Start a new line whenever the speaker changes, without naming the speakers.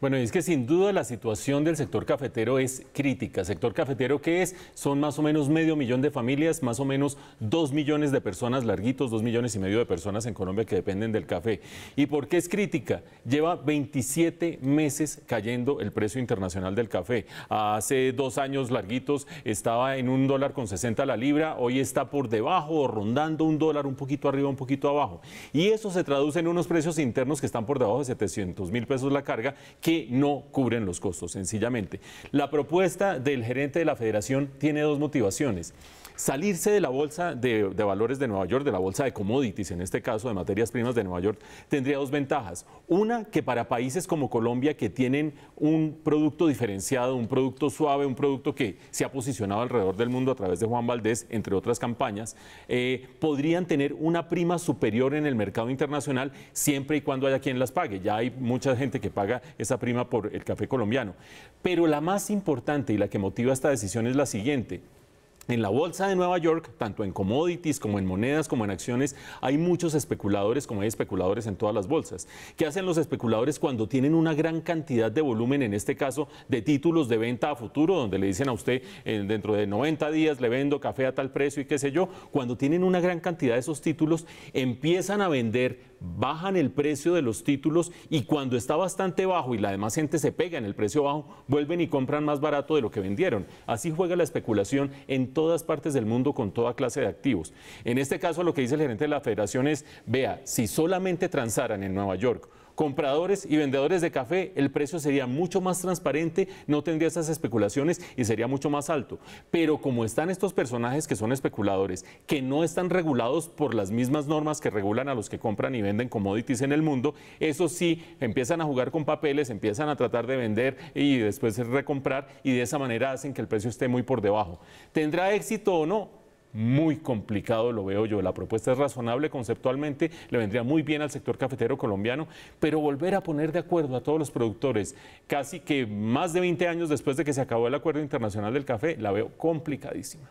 Bueno, es que sin duda la situación del sector cafetero es crítica. Sector cafetero qué es, son más o menos medio millón de familias, más o menos dos millones de personas, larguitos, dos millones y medio de personas en Colombia que dependen del café. ¿Y por qué es crítica? Lleva 27 meses cayendo el precio internacional del café. Hace dos años larguitos estaba en un dólar con 60 la libra, hoy está por debajo, o rondando un dólar, un poquito arriba, un poquito abajo. Y eso se traduce en unos precios internos que están por debajo de 700 mil pesos la carga que no cubren los costos, sencillamente. La propuesta del gerente de la federación tiene dos motivaciones salirse de la bolsa de, valores de Nueva York, de la bolsa de commodities, en este caso de materias primas de Nueva York, tendría dos ventajas. Una, que para países como Colombia, que tienen un producto diferenciado, un producto suave, un producto que se ha posicionado alrededor del mundo a través de Juan Valdés, entre otras campañas, eh, podrían tener una prima superior en el mercado internacional siempre y cuando haya quien las pague. Ya hay mucha gente que paga esa prima por el café colombiano. Pero la más importante y la que motiva esta decisión es la siguiente. En la bolsa de Nueva York, tanto en commodities como en monedas como en acciones, hay muchos especuladores, como hay especuladores en todas las bolsas. ¿Qué hacen los especuladores cuando tienen una gran cantidad de volumen, en este caso de títulos de venta a futuro, donde le dicen a usted eh, dentro de 90 días le vendo café a tal precio y qué sé yo? Cuando tienen una gran cantidad de esos títulos, empiezan a vender bajan el precio de los títulos y cuando está bastante bajo y la demás gente se pega en el precio bajo, vuelven y compran más barato de lo que vendieron. Así juega la especulación en todas partes del mundo con toda clase de activos. En este caso lo que dice el gerente de la federación es, vea, si solamente transaran en Nueva York compradores y vendedores de café, el precio sería mucho más transparente, no tendría esas especulaciones y sería mucho más alto. Pero como están estos personajes que son especuladores, que no están regulados por las mismas normas que regulan a los que compran y venden commodities en el mundo, eso sí, empiezan a jugar con papeles, empiezan a tratar de vender y después recomprar y de esa manera hacen que el precio esté muy por debajo. ¿Tendrá éxito o no? muy complicado, lo veo yo. La propuesta es razonable conceptualmente, le vendría muy bien al sector cafetero colombiano, pero volver a poner de acuerdo a todos los productores, casi que más de 20 años después de que se acabó el acuerdo internacional del café, la veo complicadísima.